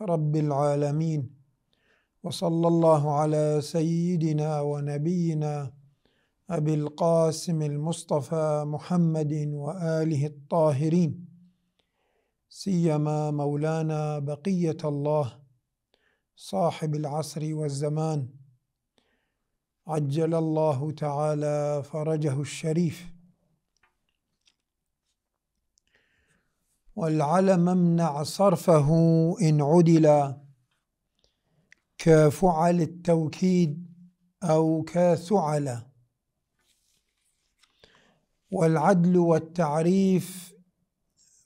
رب العالمين وصلى الله على سيدنا ونبينا أبي القاسم المصطفى محمد وآله الطاهرين سيما مولانا بقية الله صاحب العصر والزمان عجل الله تعالى فرجه الشريف والعلم امنع صرفه إن عدل كفعل التوكيد أو كثعل والعدل والتعريف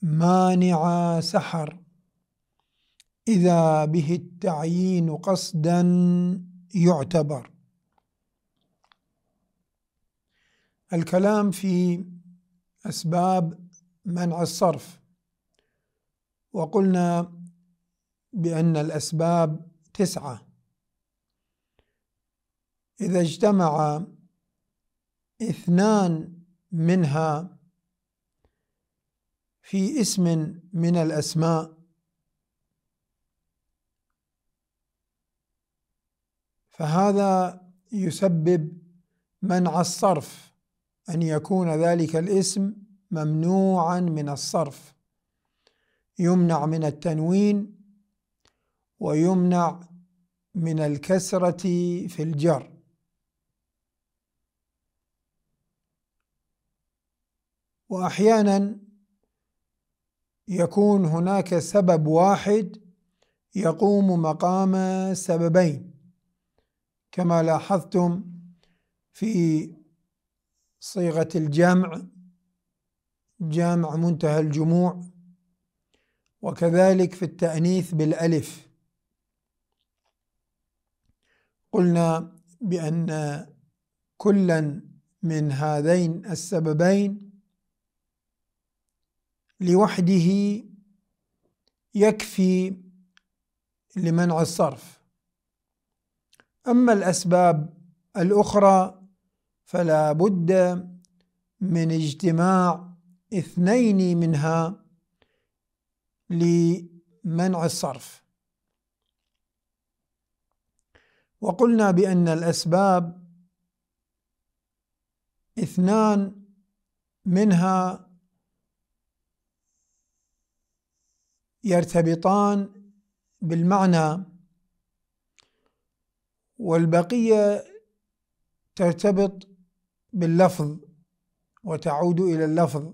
مانع سحر إذا به التعيين قصدا يعتبر الكلام في أسباب منع الصرف وقلنا بأن الأسباب تسعة إذا اجتمع اثنان منها في اسم من الأسماء فهذا يسبب منع الصرف أن يكون ذلك الاسم ممنوعا من الصرف يمنع من التنوين ويمنع من الكسرة في الجر واحيانا يكون هناك سبب واحد يقوم مقام سببين كما لاحظتم في صيغه الجمع جامع منتهى الجموع وكذلك في التأنيث بالألف قلنا بأن كلا من هذين السببين لوحده يكفي لمنع الصرف اما الاسباب الاخرى فلا بد من اجتماع اثنين منها لمنع الصرف وقلنا بأن الأسباب اثنان منها يرتبطان بالمعنى والبقية ترتبط باللفظ وتعود إلى اللفظ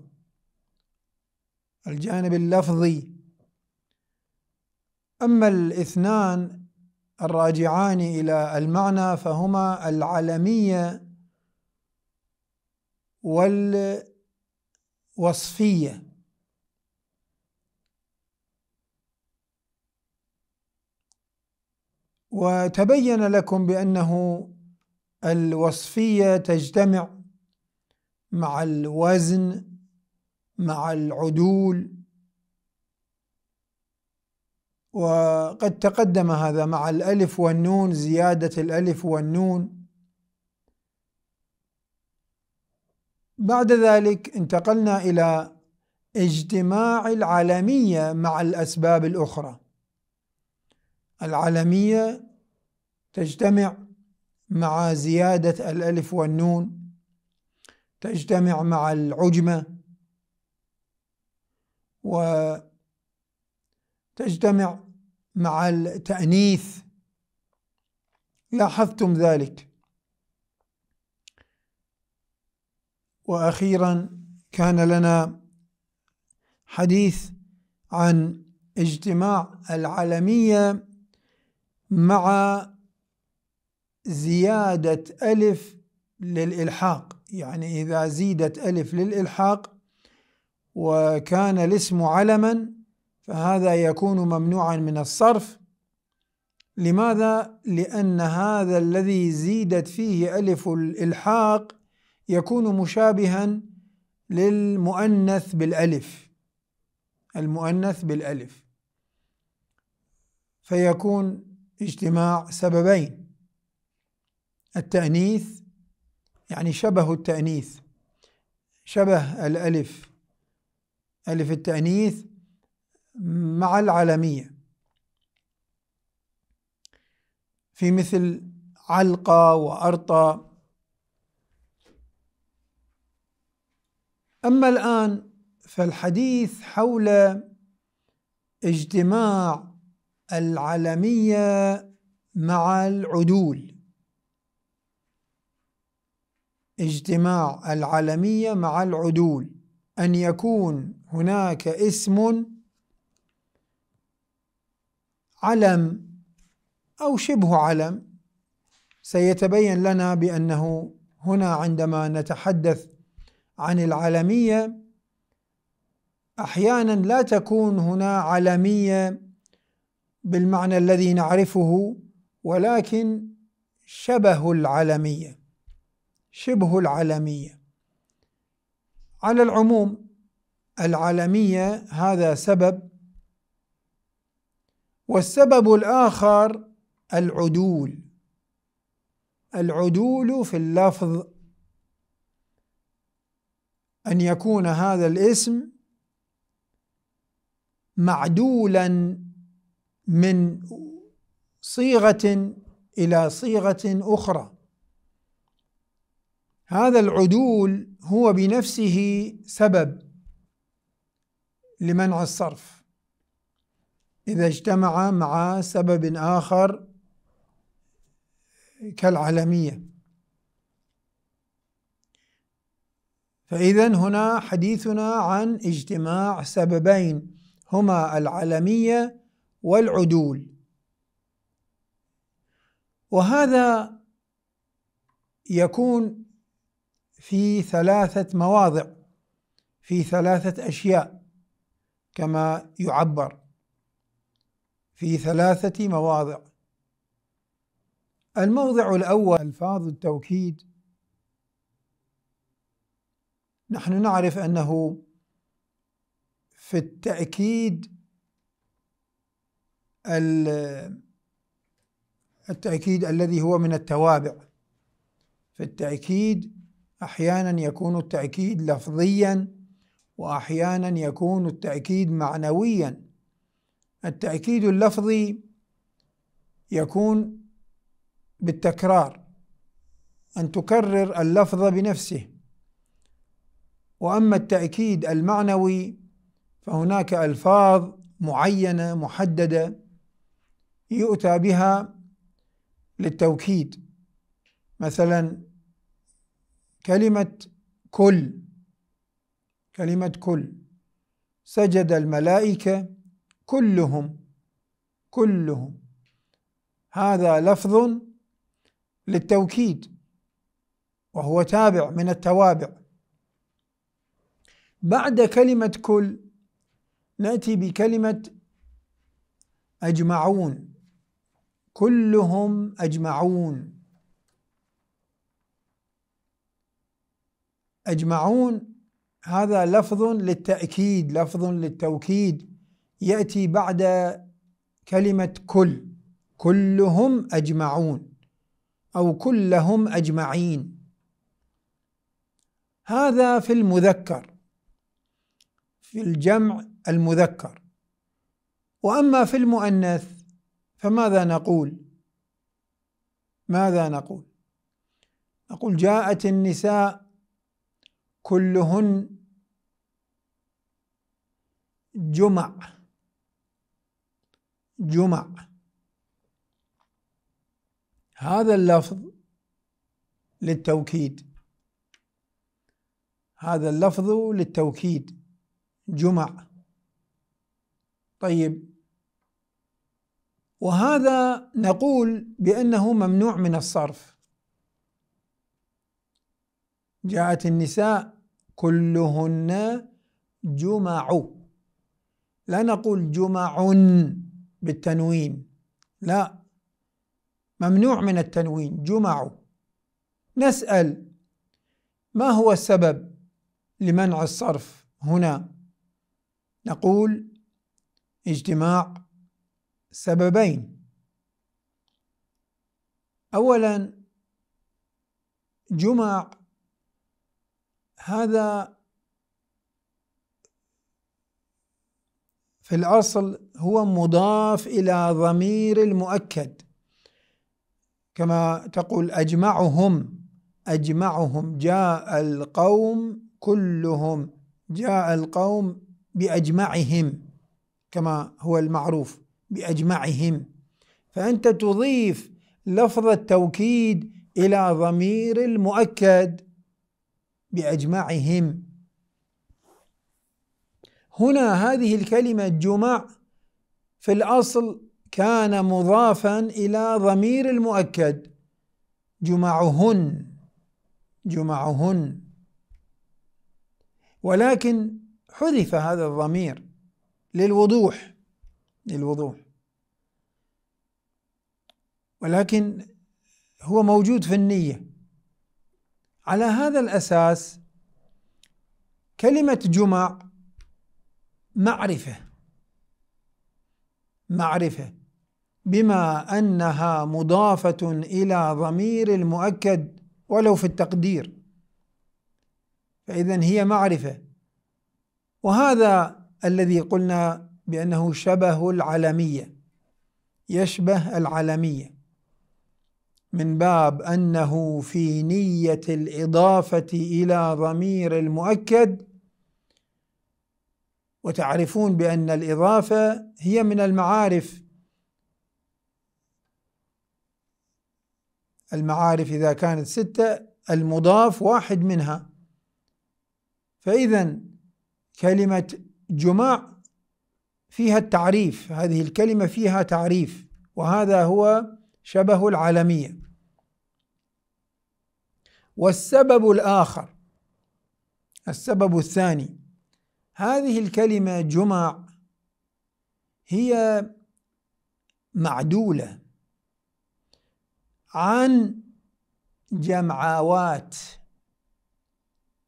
الجانب اللفظي أما الاثنان الراجعان إلى المعنى فهما العلمية والوصفية وتبين لكم بأنه الوصفية تجتمع مع الوزن مع العدول وقد تقدم هذا مع الألف والنون زيادة الألف والنون بعد ذلك انتقلنا إلى اجتماع العالمية مع الأسباب الأخرى العالمية تجتمع مع زيادة الألف والنون تجتمع مع العجمة و تجتمع مع التأنيث لاحظتم ذلك وأخيرا كان لنا حديث عن اجتماع العالمية مع زيادة ألف للإلحاق يعني إذا زيدت ألف للإلحاق وكان الاسم علما فهذا يكون ممنوعا من الصرف لماذا؟ لأن هذا الذي زيدت فيه ألف الإلحاق يكون مشابها للمؤنث بالألف المؤنث بالألف فيكون اجتماع سببين التأنيث يعني شبه التأنيث شبه الألف ألف التأنيث مع العالمية في مثل علقة وأرطى أما الآن فالحديث حول اجتماع العالمية مع العدول اجتماع العالمية مع العدول أن يكون هناك اسم علم أو شبه علم سيتبين لنا بأنه هنا عندما نتحدث عن العلمية أحيانا لا تكون هنا علمية بالمعنى الذي نعرفه ولكن شبه العلمية شبه العلمية على العموم العلمية هذا سبب والسبب الآخر العدول العدول في اللفظ أن يكون هذا الاسم معدولا من صيغة إلى صيغة أخرى هذا العدول هو بنفسه سبب لمنع الصرف إذا اجتمع مع سبب آخر كالعالمية فإذا هنا حديثنا عن اجتماع سببين هما العالمية والعدول وهذا يكون في ثلاثة مواضع في ثلاثة أشياء كما يعبر في ثلاثة مواضع الموضع الأول ألفاظ التوكيد نحن نعرف أنه في التأكيد التأكيد الذي هو من التوابع في التأكيد أحيانا يكون التأكيد لفظيا وأحيانا يكون التأكيد معنويا التأكيد اللفظي يكون بالتكرار أن تكرر اللفظ بنفسه وأما التأكيد المعنوي فهناك ألفاظ معينة محددة يؤتى بها للتوكيد مثلا كلمة كل كلمة كل سجد الملائكة كلهم كلهم هذا لفظ للتوكيد وهو تابع من التوابع بعد كلمة كل نأتي بكلمة أجمعون كلهم أجمعون أجمعون هذا لفظ للتأكيد لفظ للتوكيد يأتي بعد كلمة كل كلهم أجمعون أو كلهم أجمعين هذا في المذكر في الجمع المذكر وأما في المؤنث فماذا نقول ماذا نقول نقول جاءت النساء كلهن جمع جمع هذا اللفظ للتوكيد هذا اللفظ للتوكيد جمع طيب وهذا نقول بأنه ممنوع من الصرف جاءت النساء كلهن جمع لا نقول جمع بالتنوين لا ممنوع من التنوين جمع نسأل ما هو السبب لمنع الصرف هنا نقول اجتماع سببين اولا جمع هذا في الأصل هو مضاف إلى ضمير المؤكد كما تقول أجمعهم أجمعهم جاء القوم كلهم جاء القوم بأجمعهم كما هو المعروف بأجمعهم فأنت تضيف لفظ التوكيد إلى ضمير المؤكد بأجمعهم هنا هذه الكلمة جمع في الأصل كان مضافا إلى ضمير المؤكد جمعهن جمعهن ولكن حذف هذا الضمير للوضوح للوضوح ولكن هو موجود في النية على هذا الأساس كلمة جمع معرفة معرفة بما أنها مضافة إلى ضمير المؤكد ولو في التقدير فإذا هي معرفة وهذا الذي قلنا بأنه شبه العلمية يشبه العلمية من باب أنه في نية الإضافة إلى ضمير المؤكد وتعرفون بأن الإضافة هي من المعارف المعارف إذا كانت ستة المضاف واحد منها فإذا كلمة جماع فيها التعريف هذه الكلمة فيها تعريف وهذا هو شبه العالمية والسبب الآخر السبب الثاني هذه الكلمة جمع هي معدولة عن جمعاوات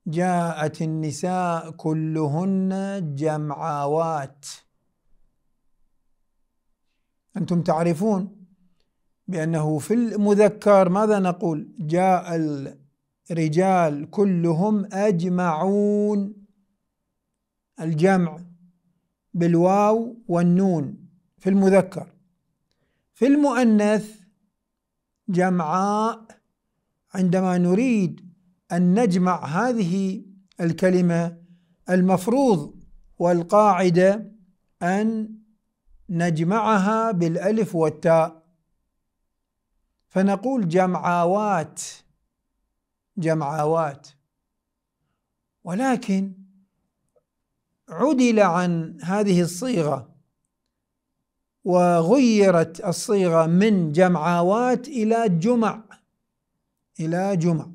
جاءت النساء كلهن جمعاوات أنتم تعرفون بأنه في المذكر ماذا نقول جاء الرجال كلهم أجمعون الجمع نعم. بالواو والنون في المذكر في المؤنث جمعاء عندما نريد أن نجمع هذه الكلمة المفروض والقاعدة أن نجمعها بالألف والتاء فنقول جمعاوات جمعاوات ولكن عدل عن هذه الصيغه وغيرت الصيغه من جمعاوات الى جمع الى جمع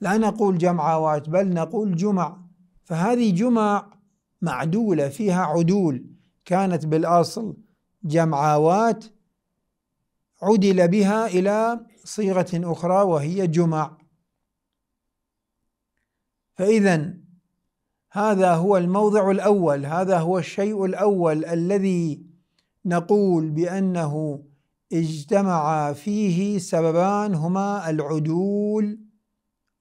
لا نقول جمعاوات بل نقول جمع فهذه جمع معدوله فيها عدول كانت بالاصل جمعاوات عدل بها الى صيغه اخرى وهي جمع فاذا هذا هو الموضع الاول هذا هو الشيء الاول الذي نقول بانه اجتمع فيه سببان هما العدول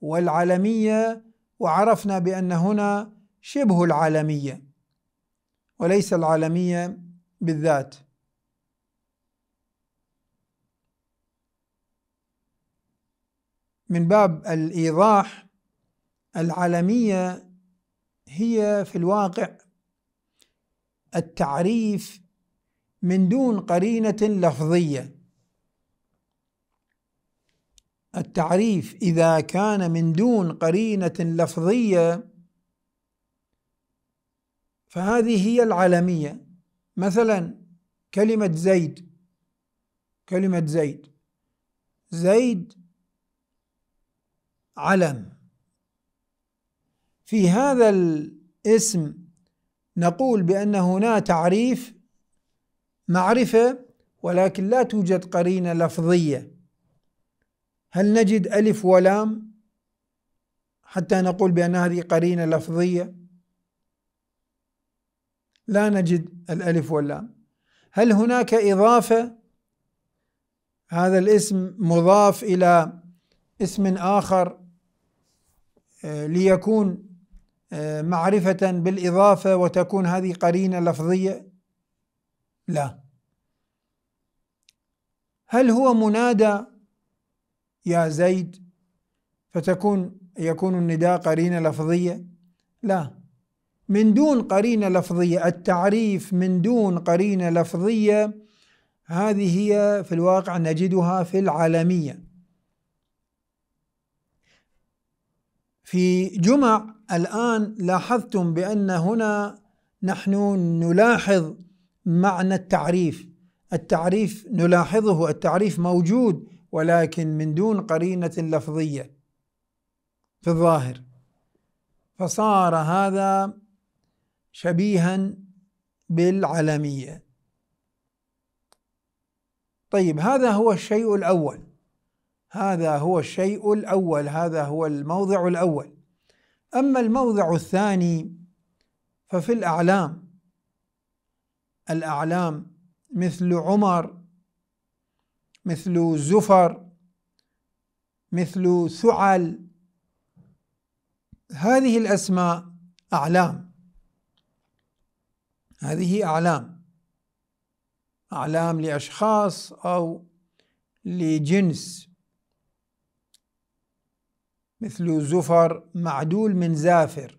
والعالميه وعرفنا بان هنا شبه العالميه وليس العالميه بالذات من باب الايضاح العالميه هي في الواقع التعريف من دون قرينة لفظية التعريف إذا كان من دون قرينة لفظية فهذه هي العالمية مثلا كلمة زيد كلمة زيد زيد علم في هذا الاسم نقول بأن هنا تعريف معرفة ولكن لا توجد قرينة لفظية هل نجد ألف ولام حتى نقول بأن هذه قرينة لفظية لا نجد الألف واللام هل هناك إضافة هذا الاسم مضاف إلى اسم آخر آه، ليكون آه، معرفة بالإضافة وتكون هذه قرينة لفظية؟ لا هل هو منادى يا زيد فتكون يكون النداء قرينة لفظية؟ لا من دون قرينة لفظية التعريف من دون قرينة لفظية هذه هي في الواقع نجدها في العالمية في جمع الآن لاحظتم بأن هنا نحن نلاحظ معنى التعريف التعريف نلاحظه التعريف موجود ولكن من دون قرينة لفظية في الظاهر فصار هذا شبيها بالعلمية طيب هذا هو الشيء الأول هذا هو الشيء الأول هذا هو الموضع الأول أما الموضع الثاني ففي الأعلام الأعلام مثل عمر مثل زفر مثل ثعل هذه الأسماء أعلام هذه أعلام أعلام لأشخاص أو لجنس مثل زفر معدول من زافر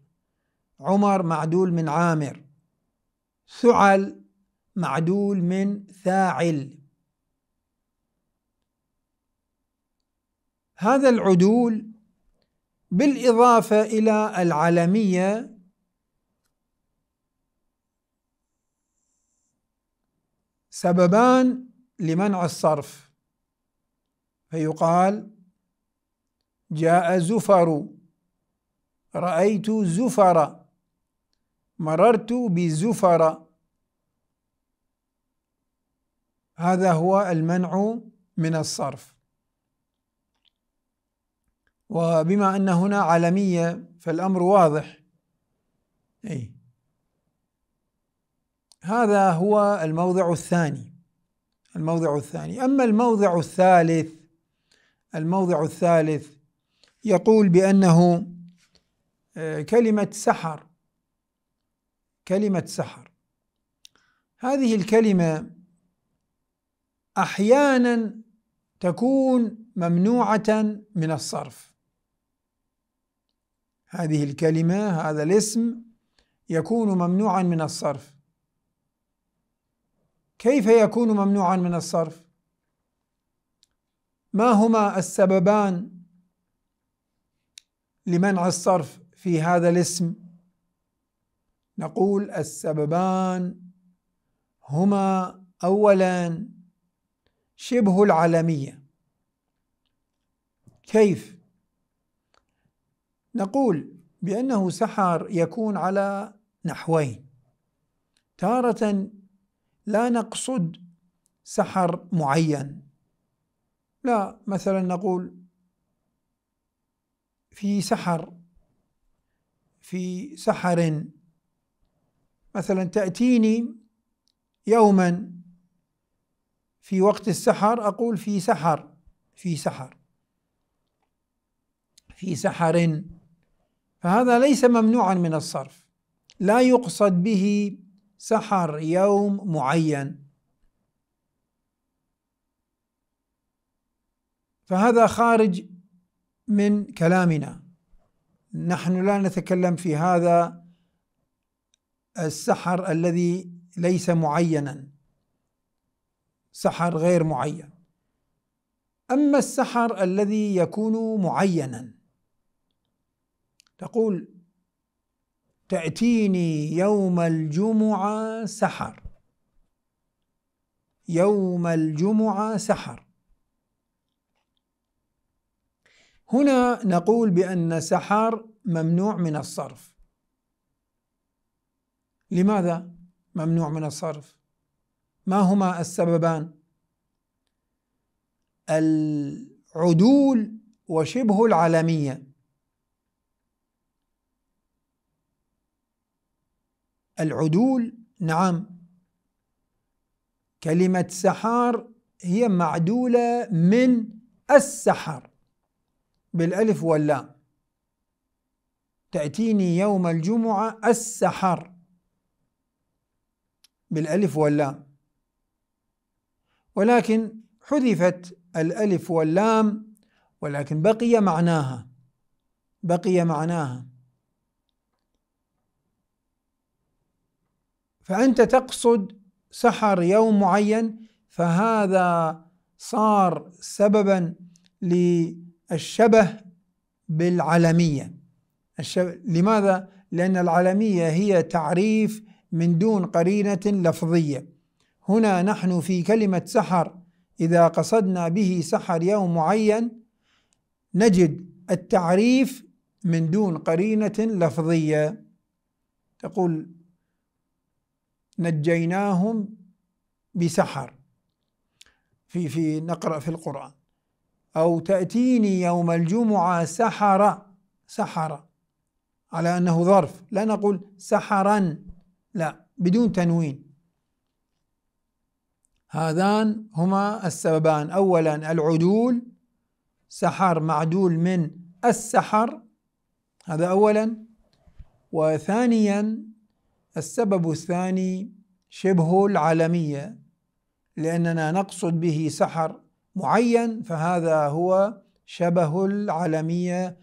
عمر معدول من عامر ثعل معدول من ثاعل هذا العدول بالإضافة إلى العالمية سببان لمنع الصرف فيقال جاء زفر رأيت زفر مررت بزفر هذا هو المنع من الصرف وبما أن هنا عالمية فالأمر واضح أي هذا هو الموضع الثاني الموضع الثاني أما الموضع الثالث الموضع الثالث يقول بأنه آه، كلمة سحر كلمة سحر هذه الكلمة أحيانا تكون ممنوعة من الصرف هذه الكلمة هذا الاسم يكون ممنوعا من الصرف كيف يكون ممنوعا من الصرف؟ ما هما السببان لمنع الصرف في هذا الاسم نقول السببان هما اولا شبه العالميه كيف نقول بانه سحر يكون على نحوين تاره لا نقصد سحر معين لا مثلا نقول في سحر في سحر مثلا تأتيني يوما في وقت السحر أقول في سحر في سحر في سحر فهذا ليس ممنوعا من الصرف لا يقصد به سحر يوم معين فهذا خارج من كلامنا نحن لا نتكلم في هذا السحر الذي ليس معينا سحر غير معين اما السحر الذي يكون معينا تقول تاتيني يوم الجمعه سحر يوم الجمعه سحر هنا نقول بأن سحر ممنوع من الصرف لماذا ممنوع من الصرف ما هما السببان العدول وشبه العالمية العدول نعم كلمة سحار هي معدولة من السحر بالألف واللام تأتيني يوم الجمعة السحر بالألف واللام ولكن حذفت الألف واللام ولكن بقي معناها بقي معناها فأنت تقصد سحر يوم معين فهذا صار سببا الشبه بالعالمية الشبه لماذا؟ لأن العالمية هي تعريف من دون قرينة لفظية هنا نحن في كلمة سحر إذا قصدنا به سحر يوم معين نجد التعريف من دون قرينة لفظية تقول نجيناهم بسحر في في نقرأ في القرآن أو تأتيني يوم الجمعة سحرة سحرة على أنه ظرف لا نقول سحرا لا بدون تنوين هذان هما السببان أولا العدول سحر معدول من السحر هذا أولا وثانيا السبب الثاني شبه العالمية لأننا نقصد به سحر معين فهذا هو شبه العالمية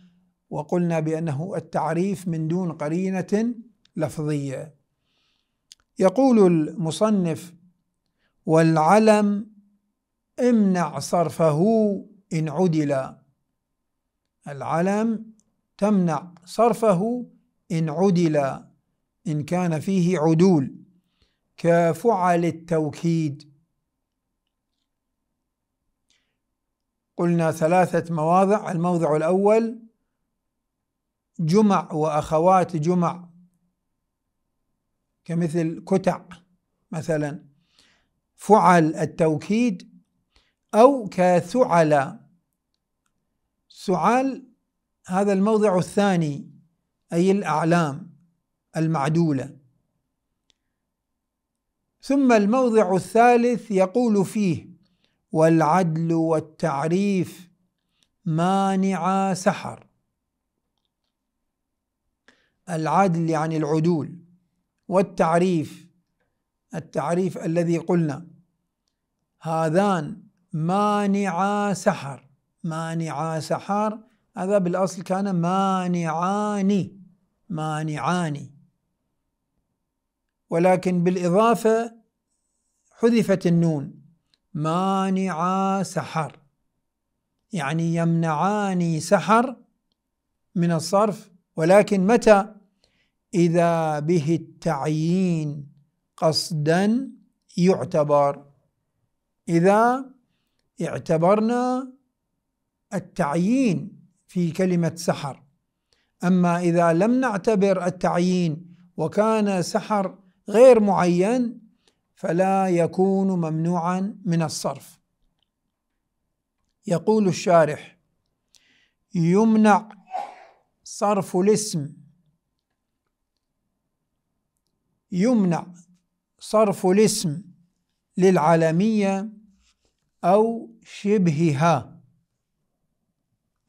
وقلنا بأنه التعريف من دون قرينة لفظية يقول المصنف والعلم امنع صرفه إن عدل العلم تمنع صرفه إن عدل إن كان فيه عدول كفعل التوكيد قلنا ثلاثة مواضع الموضع الأول جمع وأخوات جمع كمثل كتع مثلا فعل التوكيد أو كثعل سعال هذا الموضع الثاني أي الأعلام المعدولة ثم الموضع الثالث يقول فيه والعدل والتعريف مانعا سحر العدل يعني العدول والتعريف التعريف الذي قلنا هذان مانعا سحر مانعا سحر هذا بالأصل كان مانعان مانعان ولكن بالإضافة حذفت النون مانعا سحر يعني يمنعان سحر من الصرف ولكن متى إذا به التعيين قصدا يعتبر إذا اعتبرنا التعيين في كلمة سحر أما إذا لم نعتبر التعيين وكان سحر غير معين فلا يكون ممنوعا من الصرف يقول الشارح يمنع صرف الاسم يمنع صرف الاسم للعالمية أو شبهها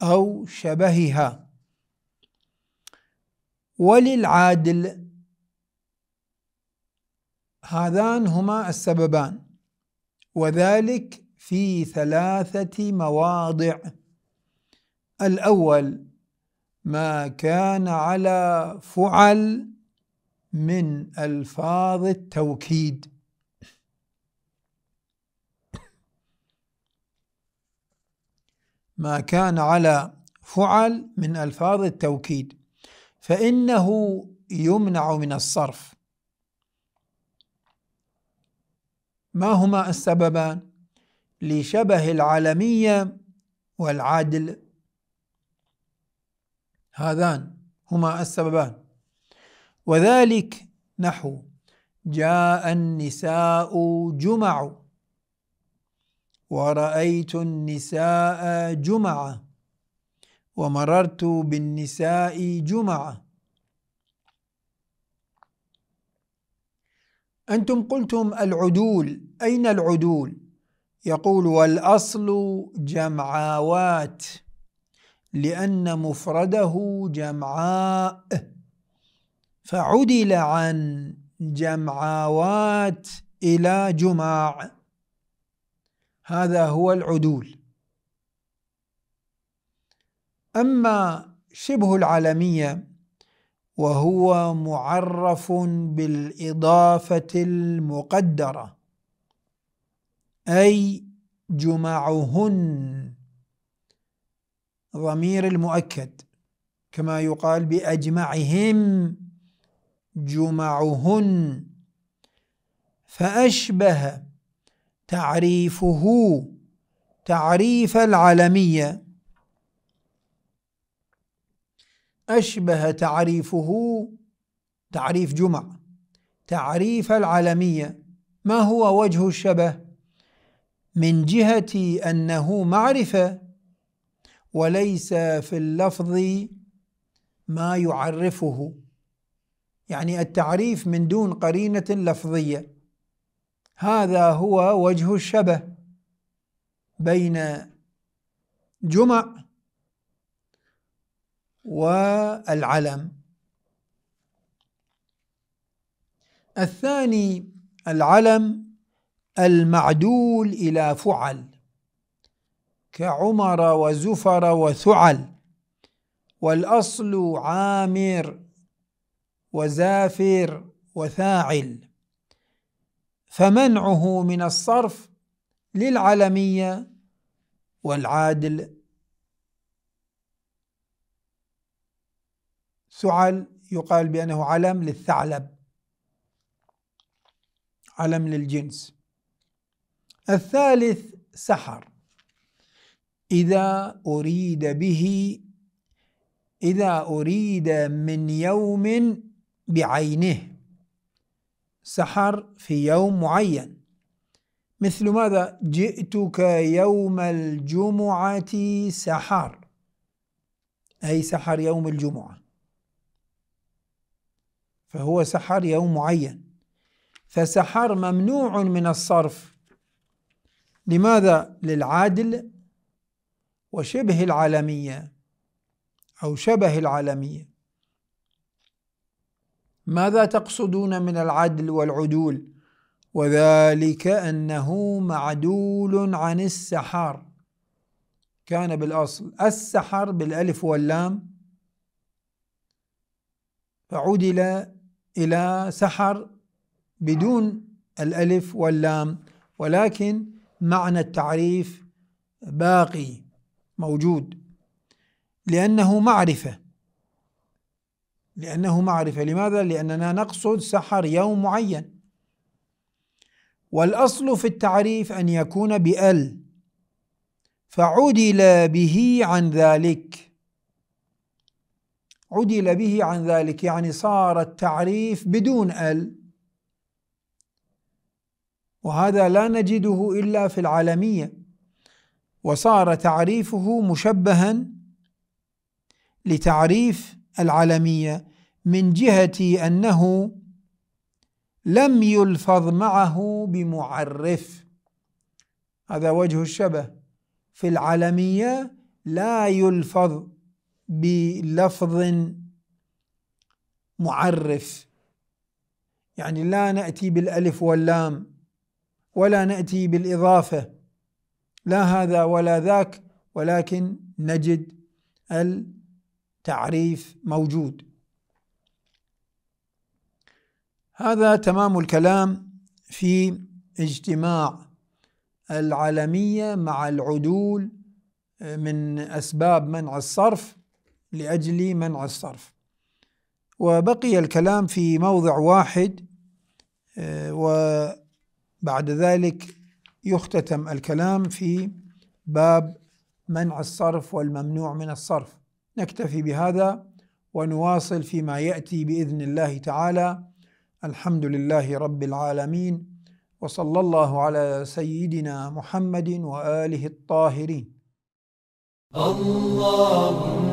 أو شبهها وللعادل هذان هما السببان وذلك في ثلاثة مواضع الأول ما كان على فعل من ألفاظ التوكيد ما كان على فعل من ألفاظ التوكيد فإنه يمنع من الصرف ما هما السببان لشبه العالمية والعدل هذان هما السببان وذلك نحو جاء النساء جمع ورأيت النساء جمع ومررت بالنساء جمعة أنتم قلتم العدول أين العدول؟ يقول والأصل جمعاوات لأن مفرده جمعاء فعدل عن جمعاوات إلى جماع هذا هو العدول أما شبه العالمية وهو معرف بالاضافه المقدره اي جمعهن ضمير المؤكد كما يقال باجمعهم جمعهن فاشبه تعريفه تعريف العالميه أشبه تعريفه تعريف جمع تعريف العالمية ما هو وجه الشبه من جهة أنه معرفة وليس في اللفظ ما يعرفه يعني التعريف من دون قرينة لفظية هذا هو وجه الشبه بين جمع والعلم الثاني العلم المعدول إلى فعل كعمر وزفر وثعل والأصل عامر وزافر وثاعل فمنعه من الصرف للعلمية والعادل ثعل يقال بأنه علم للثعلب علم للجنس الثالث سحر إذا أريد به إذا أريد من يوم بعينه سحر في يوم معين مثل ماذا جئتك يوم الجمعة سحر أي سحر يوم الجمعة فهو سحر يوم معين فسحر ممنوع من الصرف لماذا للعادل وشبه العالمية أو شبه العالمية ماذا تقصدون من العدل والعدول وذلك أنه معدول عن السحر كان بالأصل السحر بالألف واللام فعدل إلى سحر بدون الألف واللام ولكن معنى التعريف باقي موجود لأنه معرفة لأنه معرفة لماذا؟ لأننا نقصد سحر يوم معين والأصل في التعريف أن يكون بأل فعدل به عن ذلك عدل به عن ذلك يعني صار التعريف بدون ال وهذا لا نجده الا في العالميه وصار تعريفه مشبها لتعريف العالميه من جهه انه لم يلفظ معه بمعرف هذا وجه الشبه في العالميه لا يلفظ بلفظ معرف يعني لا ناتي بالالف واللام ولا ناتي بالاضافه لا هذا ولا ذاك ولكن نجد التعريف موجود هذا تمام الكلام في اجتماع العالميه مع العدول آه، من اسباب منع الصرف لأجل منع الصرف وبقي الكلام في موضع واحد آه، وبعد ذلك يختتم الكلام في باب منع الصرف والممنوع من الصرف نكتفي بهذا ونواصل فيما ياتي باذن الله تعالى الحمد لله رب العالمين وصلى الله على سيدنا محمد واله الطاهرين اللهم